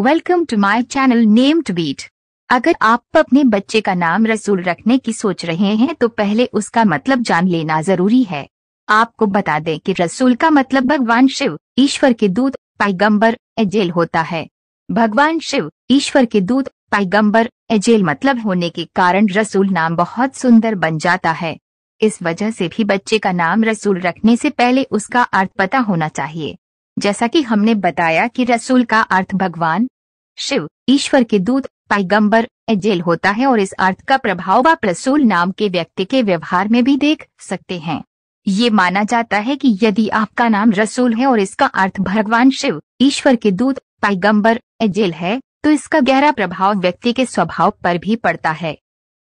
welcome to my channel name to beat अगर आप अपने बच्चे का नाम रसूल रखने की सोच रहे हैं तो पहले उसका मतलब जान लेना जरूरी है आपको बता दें कि रसूल का मतलब भगवान शिव ईश्वर के दूत पैगंबर एजेल होता है भगवान शिव ईश्वर के दूत पैगंबर एजेल मतलब होने के कारण रसूल नाम बहुत सुंदर बन जाता है इस वजह से भी बच्चे का नाम रसूल रखने से पहले उसका अर्थ पता होना चाहिए जैसा कि हमने बताया कि रसूल का अर्थ भगवान शिव ईश्वर के दूत पैगंबर एजेल होता है और इस अर्थ का प्रभाव आप रसूल नाम के व्यक्ति के व्यवहार में भी देख सकते हैं ये माना जाता है कि यदि आपका नाम रसूल है और इसका अर्थ भगवान शिव ईश्वर के दूत पैगंबर एजेल है तो इसका गहरा प्रभाव व्यक्ति के स्वभाव पर भी पड़ता है